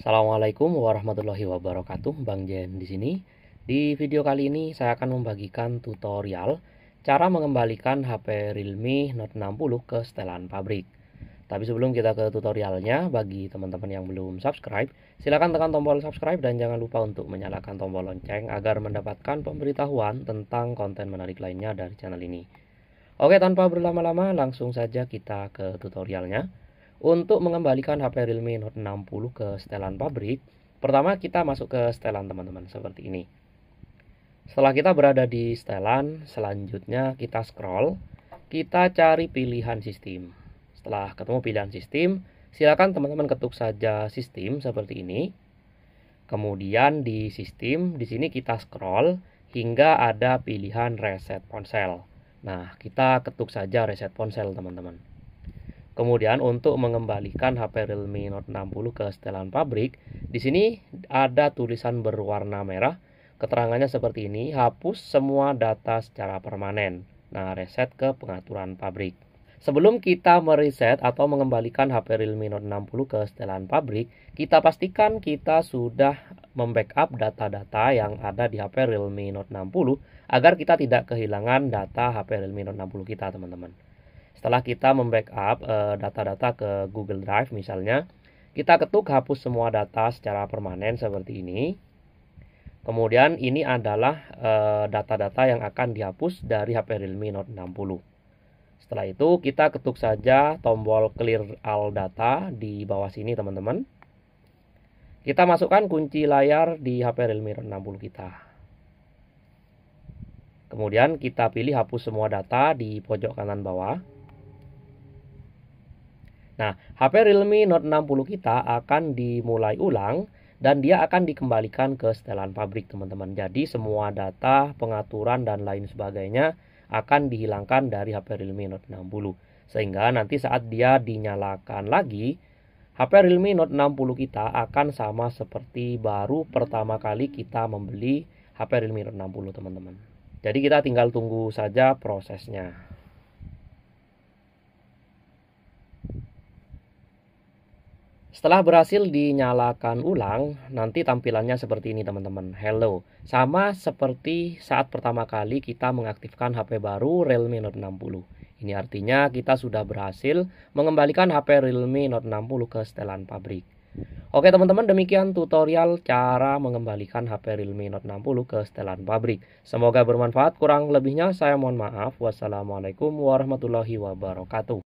Assalamualaikum warahmatullahi wabarakatuh, Bang Jen di sini. Di video kali ini saya akan membagikan tutorial cara mengembalikan HP Realme Note 60 ke setelan pabrik. Tapi sebelum kita ke tutorialnya, bagi teman-teman yang belum subscribe, silahkan tekan tombol subscribe dan jangan lupa untuk menyalakan tombol lonceng agar mendapatkan pemberitahuan tentang konten menarik lainnya dari channel ini. Oke, tanpa berlama-lama, langsung saja kita ke tutorialnya. Untuk mengembalikan HP Realme Note 60 ke setelan pabrik, pertama kita masuk ke setelan teman-teman seperti ini. Setelah kita berada di setelan, selanjutnya kita scroll, kita cari pilihan sistem. Setelah ketemu pilihan sistem, silakan teman-teman ketuk saja sistem seperti ini. Kemudian di sistem, di sini kita scroll hingga ada pilihan reset ponsel. Nah, kita ketuk saja reset ponsel teman-teman. Kemudian untuk mengembalikan HP Realme Note 60 ke setelan pabrik, di sini ada tulisan berwarna merah. Keterangannya seperti ini, hapus semua data secara permanen. Nah, reset ke pengaturan pabrik. Sebelum kita mereset atau mengembalikan HP Realme Note 60 ke setelan pabrik, kita pastikan kita sudah membackup data-data yang ada di HP Realme Note 60 agar kita tidak kehilangan data HP Realme Note 60 kita, teman-teman. Setelah kita membackup eh, data-data ke Google Drive misalnya, kita ketuk hapus semua data secara permanen seperti ini. Kemudian ini adalah eh, data-data yang akan dihapus dari HP Realme Note 60. Setelah itu kita ketuk saja tombol clear all data di bawah sini teman-teman. Kita masukkan kunci layar di HP Realme Note 60 kita. Kemudian kita pilih hapus semua data di pojok kanan bawah. Nah, HP Realme Note 60 kita akan dimulai ulang dan dia akan dikembalikan ke setelan pabrik teman-teman. Jadi semua data, pengaturan dan lain sebagainya akan dihilangkan dari HP Realme Note 60. Sehingga nanti saat dia dinyalakan lagi, HP Realme Note 60 kita akan sama seperti baru pertama kali kita membeli HP Realme Note 60 teman-teman. Jadi kita tinggal tunggu saja prosesnya. Setelah berhasil dinyalakan ulang, nanti tampilannya seperti ini teman-teman. Hello. Sama seperti saat pertama kali kita mengaktifkan HP baru Realme Note 60. Ini artinya kita sudah berhasil mengembalikan HP Realme Note 60 ke setelan pabrik. Oke teman-teman demikian tutorial cara mengembalikan HP Realme Note 60 ke setelan pabrik. Semoga bermanfaat. Kurang lebihnya saya mohon maaf. Wassalamualaikum warahmatullahi wabarakatuh.